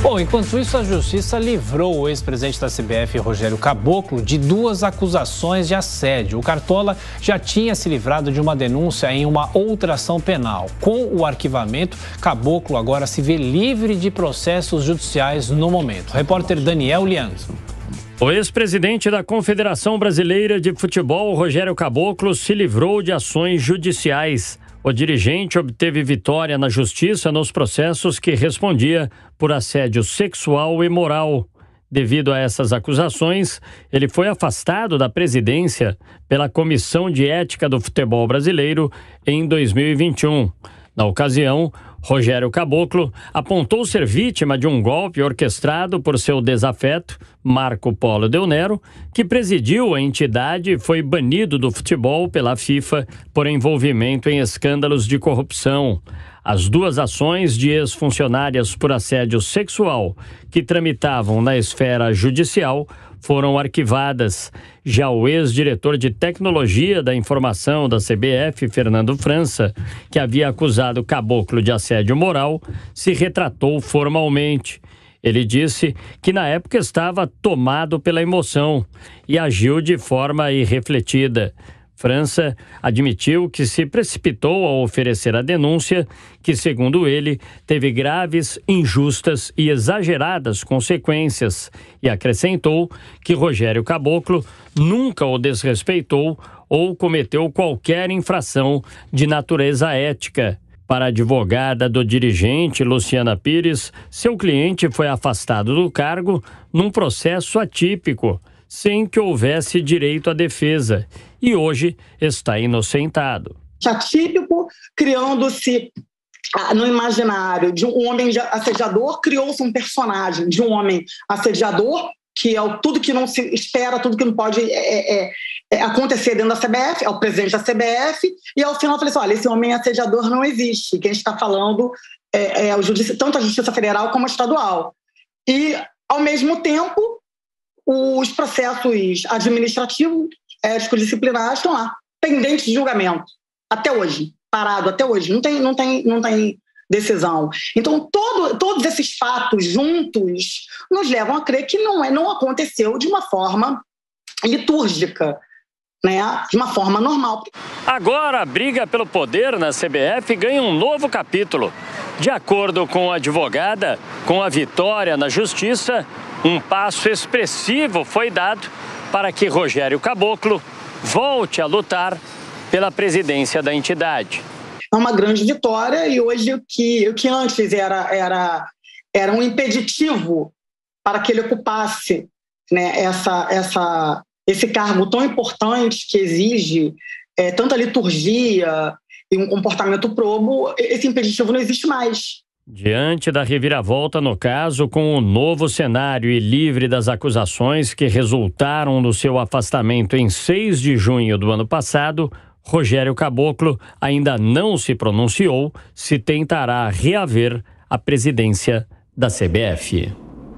Bom, enquanto isso, a justiça livrou o ex-presidente da CBF, Rogério Caboclo, de duas acusações de assédio. O Cartola já tinha se livrado de uma denúncia em uma outra ação penal. Com o arquivamento, Caboclo agora se vê livre de processos judiciais no momento. Repórter Daniel Lianzo. O ex-presidente da Confederação Brasileira de Futebol, Rogério Caboclo, se livrou de ações judiciais. O dirigente obteve vitória na justiça nos processos que respondia por assédio sexual e moral. Devido a essas acusações, ele foi afastado da presidência pela Comissão de Ética do Futebol Brasileiro em 2021. Na ocasião, Rogério Caboclo apontou ser vítima de um golpe orquestrado por seu desafeto, Marco Polo Nero, que presidiu a entidade e foi banido do futebol pela FIFA por envolvimento em escândalos de corrupção. As duas ações de ex-funcionárias por assédio sexual, que tramitavam na esfera judicial, foram arquivadas. Já o ex-diretor de tecnologia da informação da CBF, Fernando França, que havia acusado o caboclo de assédio moral, se retratou formalmente. Ele disse que na época estava tomado pela emoção e agiu de forma irrefletida. França admitiu que se precipitou ao oferecer a denúncia, que, segundo ele, teve graves, injustas e exageradas consequências, e acrescentou que Rogério Caboclo nunca o desrespeitou ou cometeu qualquer infração de natureza ética. Para a advogada do dirigente Luciana Pires, seu cliente foi afastado do cargo num processo atípico sem que houvesse direito à defesa e hoje está inocentado. Atípico, criando-se ah, no imaginário de um homem assediador, criou-se um personagem de um homem assediador, que é o, tudo que não se espera, tudo que não pode é, é, é, é acontecer dentro da CBF, é o presidente da CBF, e ao final eu falei assim: olha, esse homem assediador não existe. Quem está falando é, é o judici, tanto a Justiça Federal como a estadual. E, ao mesmo tempo, os processos administrativos, éticos, disciplinares estão lá, pendentes de julgamento, até hoje, parado até hoje, não tem, não tem, não tem decisão. Então, todo, todos esses fatos juntos nos levam a crer que não, é, não aconteceu de uma forma litúrgica. Né, de uma forma normal. Agora, a briga pelo poder na CBF ganha um novo capítulo. De acordo com a advogada, com a vitória na justiça, um passo expressivo foi dado para que Rogério Caboclo volte a lutar pela presidência da entidade. É uma grande vitória e hoje o que, o que antes era, era, era um impeditivo para que ele ocupasse né, essa, essa, esse cargo tão importante que exige é, tanta liturgia, tem um comportamento probo, esse impeditivo não existe mais. Diante da reviravolta no caso, com o novo cenário e livre das acusações que resultaram no seu afastamento em 6 de junho do ano passado, Rogério Caboclo ainda não se pronunciou se tentará reaver a presidência da CBF.